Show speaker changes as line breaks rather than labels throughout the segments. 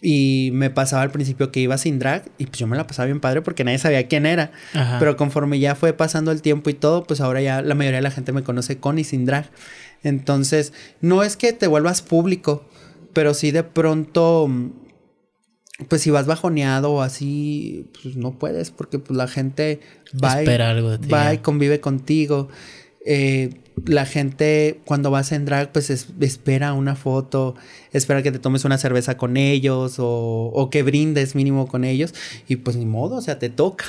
Y me pasaba al principio que iba sin drag y pues yo me la pasaba bien padre porque nadie sabía quién era. Pero conforme ya fue pasando el tiempo y todo, pues ahora ya la mayoría de la gente me conoce con y sin drag. Entonces, no es que te vuelvas público, pero sí de pronto, pues si vas bajoneado o así, pues no puedes porque pues la gente va, y, va y convive contigo. Eh, la gente cuando vas en drag, pues espera una foto, espera que te tomes una cerveza con ellos o, o, que brindes mínimo con ellos. Y pues ni modo, o sea, te toca.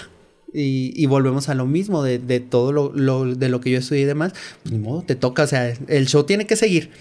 Y, y volvemos a lo mismo de, de todo lo, lo, de lo que yo estudié y demás. Pues, ni modo, te toca. O sea, el show tiene que seguir.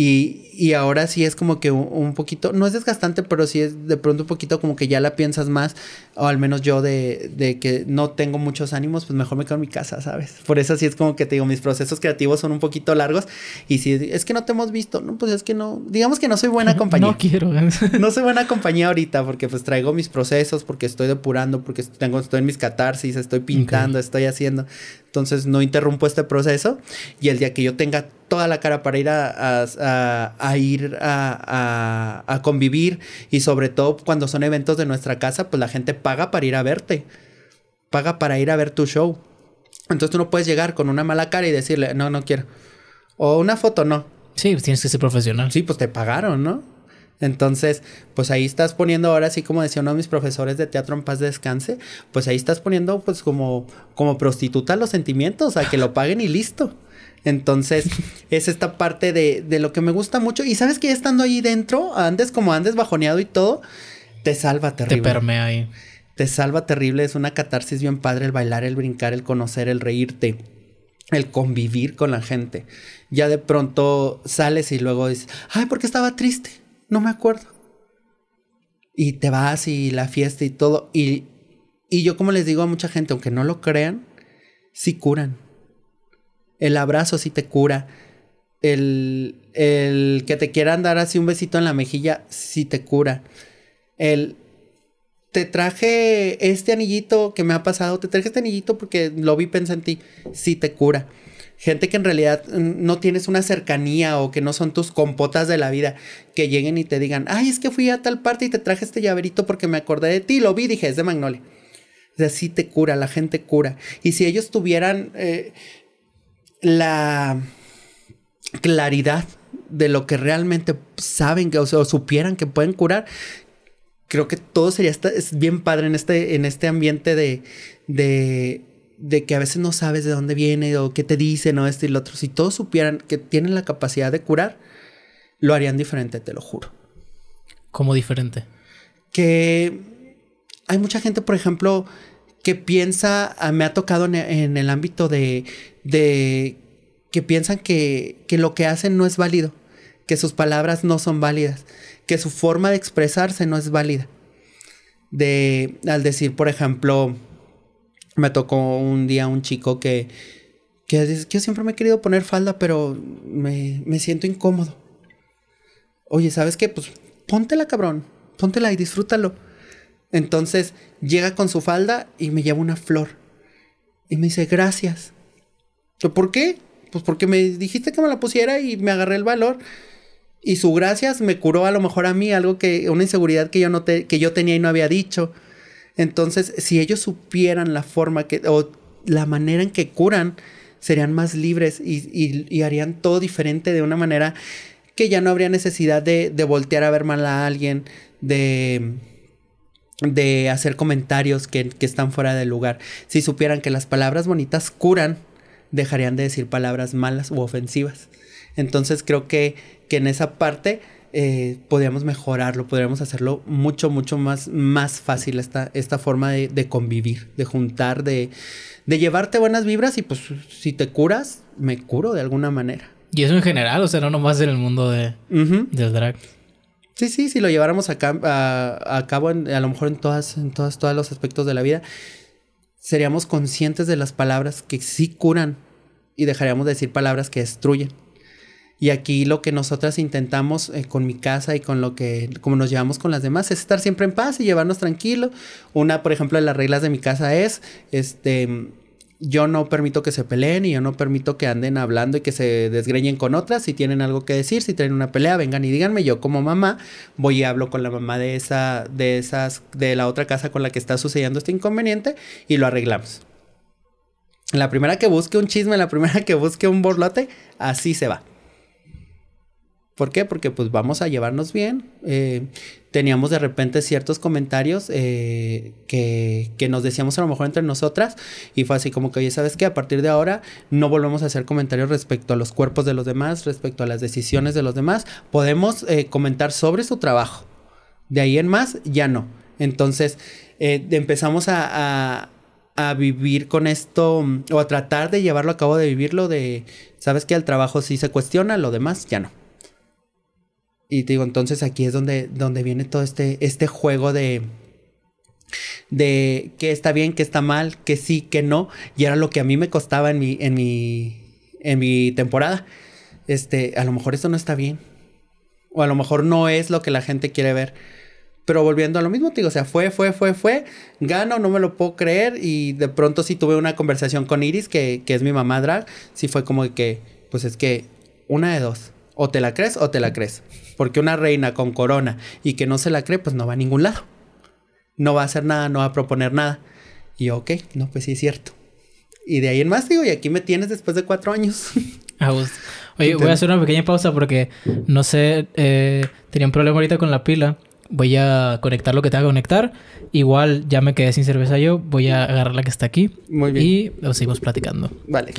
Y, ahora sí es como que un, poquito, no es desgastante, pero sí es de pronto un poquito como que ya la piensas más, o al menos yo de, que no tengo muchos ánimos, pues mejor me quedo en mi casa, ¿sabes? Por eso sí es como que te digo, mis procesos creativos son un poquito largos y si es que no te hemos visto, no, pues es que no, digamos que no soy buena compañía. No quiero. no soy buena compañía ahorita porque pues traigo mis procesos, porque estoy depurando, porque tengo, estoy en mis catarsis, estoy pintando, estoy haciendo entonces no interrumpo este proceso y el día que yo tenga toda la cara para ir a, a, convivir y sobre todo cuando son eventos de nuestra casa, pues la gente paga para ir a verte, paga para ir a ver tu show. Entonces tú no puedes llegar con una mala cara y decirle, no, no quiero. O una foto, no. Sí, pues, tienes que ser profesional. Sí, pues te pagaron, ¿no? Entonces, pues ahí estás poniendo ahora, así como decía uno de mis profesores de teatro en paz descanse, pues ahí estás poniendo pues como, como prostituta los sentimientos, a que lo paguen y listo. Entonces, es esta parte de, lo que me gusta mucho. Y sabes que ya estando ahí dentro, antes como andes bajoneado y todo, te salva terrible. Te permea ahí. Te salva terrible, es una catarsis bien padre el bailar, el brincar, el conocer, el reírte el convivir con la gente. Ya de pronto sales y luego dices, ay, ¿por qué estaba triste? no me acuerdo. Y te vas y la fiesta y todo. Y, yo como les digo a mucha gente, aunque no lo crean, Si curan. El abrazo sí te cura. El, el que te quieran dar así un besito en la mejilla sí te cura. El te traje este anillito que me ha pasado, te traje este anillito porque lo vi, pensé en ti, sí te cura gente que en realidad no tienes una cercanía o que no son tus compotas de la vida, que lleguen y te digan, ay, es que fui a tal parte y te traje este llaverito porque me acordé de ti, lo vi, dije, es de Magnolia. Así te cura, la gente cura. Y si ellos tuvieran eh, la claridad de lo que realmente saben que, o, supieran que pueden curar, creo que todo sería es bien padre en este, en este ambiente de, de de que a veces no sabes de dónde viene o qué te dicen o esto y lo otro. Si todos supieran que tienen la capacidad de curar, lo harían diferente, te lo juro. ¿Cómo diferente? Que hay mucha gente, por ejemplo, que piensa, me ha tocado en, el ámbito de, de que piensan que, que lo que hacen no es válido, que sus palabras no son válidas, que su forma de expresarse no es válida. De, al decir, por ejemplo, me tocó un día un chico que, que dice, yo siempre me he querido poner falda, pero me, siento incómodo. Oye, ¿sabes qué? Pues póntela, cabrón. Póntela y disfrútalo. Entonces llega con su falda y me lleva una flor. Y me dice, gracias. ¿Por qué? Pues porque me dijiste que me la pusiera y me agarré el valor. Y su gracias me curó a lo mejor a mí algo que, una inseguridad que yo, no que yo tenía y no había dicho. Entonces, si ellos supieran la forma que, o la manera en que curan, serían más libres y, harían todo diferente de una manera que ya no habría necesidad de, voltear a ver mal a alguien, de, de hacer comentarios que, están fuera del lugar. Si supieran que las palabras bonitas curan, dejarían de decir palabras malas u ofensivas. Entonces creo que en esa parte eh, podríamos mejorarlo, podríamos hacerlo mucho, mucho más, más fácil esta, esta forma de, convivir, de juntar, de, llevarte buenas vibras y pues si te curas, me curo de alguna manera. Y eso en general, o sea, no nomás en el mundo de, del drag. Sí, sí, si lo lleváramos a, cabo, a lo mejor en, todas, en todas, todos los aspectos de la vida, seríamos conscientes de las palabras que sí curan y dejaríamos de decir palabras que destruyen. Y aquí lo que nosotras intentamos eh, con mi casa y con lo que, como nos llevamos con las demás, es estar siempre en paz y llevarnos tranquilos, Una, por ejemplo, de las reglas de mi casa es, este, yo no permito que se peleen y yo no permito que anden hablando y que se desgreñen con otras. Si tienen algo que decir, si tienen una pelea, vengan y díganme. Yo como mamá voy y hablo con la mamá de esa, de esas, de la otra casa con la que está sucediendo este inconveniente y lo arreglamos. La primera que busque un chisme, la primera que busque un borlote, así se va. ¿Por qué? Porque pues vamos a llevarnos bien. Eh, teníamos de repente ciertos comentarios eh, que, nos decíamos a lo mejor entre nosotras y fue así como que, oye, ¿sabes qué? A partir de ahora no volvemos a hacer comentarios respecto a los cuerpos de los demás, respecto a las decisiones de los demás. Podemos eh, comentar sobre su trabajo. De ahí en más, ya no. Entonces empezamos a, vivir con esto o a tratar de llevarlo a cabo de vivirlo de sabes qué? el trabajo sí se cuestiona, lo demás ya no. Y te digo, entonces aquí es donde, donde viene todo este, este juego de, de qué está bien, qué está mal, qué sí, qué no. Y era lo que a mí me costaba en mi, en en mi temporada. Este, a lo mejor esto no está bien. O a lo mejor no es lo que la gente quiere ver. Pero volviendo a lo mismo, te digo, o sea, fue, fue, fue, fue. Gano, no me lo puedo creer. Y de pronto sí tuve una conversación con Iris, que, que es mi mamá drag. Sí fue como que, pues es que, una de dos o te la crees o te la crees. Porque una reina con corona y que no se la cree, pues no va a ningún lado. No va a hacer nada, no va a proponer nada. Y ok, no, pues sí es cierto. Y de ahí en más digo, y aquí me tienes después de cuatro años. A Oye, voy a hacer una pequeña pausa porque no sé, eh, tenía un problema ahorita con la pila. Voy a conectar lo que tenga que conectar. Igual ya me quedé sin cerveza yo. Voy a agarrar la que está aquí. Muy bien. Y seguimos platicando. Vale.